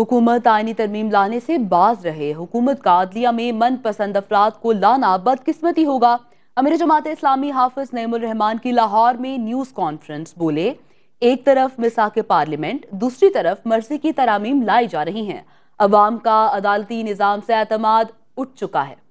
हुकूमत आइनी तरमीम लाने से बाज रहे हुकूमत का अदलिया में मनपसंद अफराद को लाना बदकिस्मती होगा अमीर जमात इस्लामी हाफिज रहमान की लाहौर में न्यूज़ कॉन्फ्रेंस बोले एक तरफ मिसा के पार्लियामेंट दूसरी तरफ मर्जी की तरामीम लाई जा रही हैं अवाम का अदालती निज़ाम से अतमाद उठ चुका है